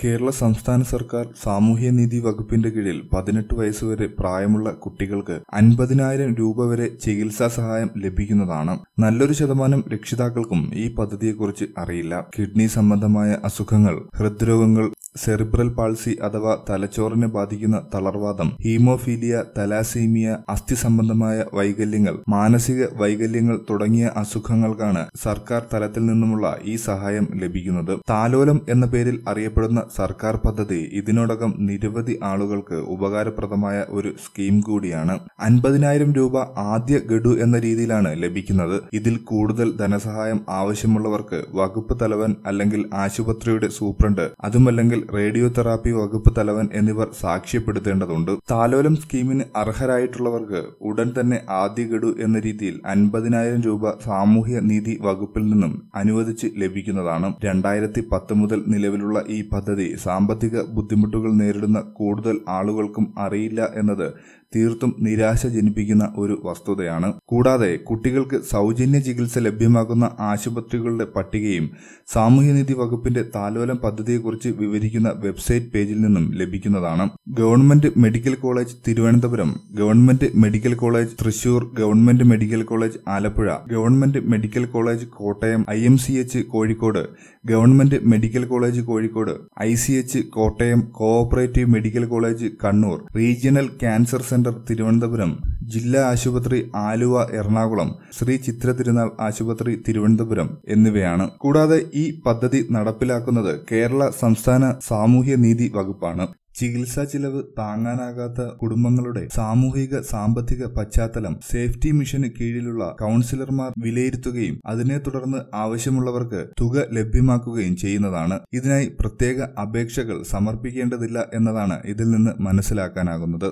കേരള സംസ്ഥാന സർക്കാർ സാമൂഹ്യനീതി വകുപ്പിന്റെ കീഴിൽ പതിനെട്ട് വയസ്സുവരെ പ്രായമുള്ള കുട്ടികൾക്ക് അൻപതിനായിരം രൂപ വരെ ചികിത്സാ സഹായം ലഭിക്കുന്നതാണ് നല്ലൊരു ശതമാനം രക്ഷിതാക്കൾക്കും ഈ പദ്ധതിയെക്കുറിച്ച് അറിയില്ല കിഡ്നി സംബന്ധമായ അസുഖങ്ങൾ ഹൃദ്രോഗങ്ങൾ സെറിബ്രൽ പാൾസി അഥവാ തലച്ചോറിനെ ബാധിക്കുന്ന തളർവാദം ഹീമോഫീലിയ തലാസീമിയ അസ്ഥി സംബന്ധമായ വൈകല്യങ്ങൾ മാനസിക വൈകല്യങ്ങൾ തുടങ്ങിയ അസുഖങ്ങൾക്കാണ് സർക്കാർ തലത്തിൽ നിന്നുമുള്ള ഈ സഹായം ലഭിക്കുന്നത് താലോലം എന്ന പേരിൽ അറിയപ്പെടുന്ന സർക്കാർ പദ്ധതി ഇതിനോടകം നിരവധി ആളുകൾക്ക് ഉപകാരപ്രദമായ ഒരു സ്കീം കൂടിയാണ് അൻപതിനായിരം രൂപ ആദ്യ ഗഡു എന്ന രീതിയിലാണ് ലഭിക്കുന്നത് ഇതിൽ കൂടുതൽ ധനസഹായം ആവശ്യമുള്ളവർക്ക് വകുപ്പ് തലവൻ അല്ലെങ്കിൽ ആശുപത്രിയുടെ സൂപ്രണ്ട് അതുമല്ലെങ്കിൽ റേഡിയോ തെറാപ്പി വകുപ്പ് തലവൻ എന്നിവർ സാക്ഷ്യപ്പെടുത്തേണ്ടതുണ്ട് താലോലം സ്കീമിന് അർഹരായിട്ടുള്ളവർക്ക് ഉടൻ തന്നെ ആദ്യ ഗഡു എന്ന രീതിയിൽ അൻപതിനായിരം രൂപ സാമൂഹ്യ നീതി വകുപ്പിൽ നിന്നും അനുവദിച്ച് ലഭിക്കുന്നതാണ് രണ്ടായിരത്തി പത്ത് മുതൽ നിലവിലുള്ള ഈ പദ്ധതി സാമ്പത്തിക ബുദ്ധിമുട്ടുകൾ നേരിടുന്ന കൂടുതൽ ആളുകൾക്കും അറിയില്ല എന്നത് തീർത്തും നിരാശ ജനിപ്പിക്കുന്ന ഒരു വസ്തുതയാണ് കൂടാതെ കുട്ടികൾക്ക് സൗജന്യ ചികിത്സ ലഭ്യമാക്കുന്ന ആശുപത്രികളുടെ പട്ടികയും സാമൂഹ്യനീതി വകുപ്പിന്റെ താലോലം പദ്ധതിയെക്കുറിച്ച് വിവരിക്കും നൽകിയിരിക്കുന്ന വെബ്സൈറ്റ് പേജിൽ നിന്നും ലഭിക്കുന്നതാണ് government medical college Thiruvananthapuram government medical college Thrissur government medical college Alappuzha government medical college Kottayam I M C H Kozhikode government medical college Kozhikode I C H Kottayam cooperative medical college Kannur regional cancer centre Thiruvananthapuram ജില്ലാ ആശുപത്രി ആലുവ എറണാകുളം ശ്രീ ചിത്ര തിരുനാൾ ആശുപത്രി തിരുവനന്തപുരം എന്നിവയാണ് കൂടാതെ ഈ പദ്ധതി നടപ്പിലാക്കുന്നത് കേരള സംസ്ഥാന സാമൂഹ്യ നീതി വകുപ്പാണ് ചികിത്സാ ചിലവ് താങ്ങാനാകാത്ത കുടുംബങ്ങളുടെ സാമൂഹിക സാമ്പത്തിക പശ്ചാത്തലം സേഫ്റ്റി മിഷന് കീഴിലുള്ള കൗൺസിലർമാർ വിലയിരുത്തുകയും അതിനെ തുടർന്ന് ആവശ്യമുള്ളവർക്ക് തുക ലഭ്യമാക്കുകയും ചെയ്യുന്നതാണ് ഇതിനായി പ്രത്യേക അപേക്ഷകൾ സമർപ്പിക്കേണ്ടതില്ല എന്നതാണ് ഇതിൽ നിന്ന് മനസ്സിലാക്കാനാകുന്നത്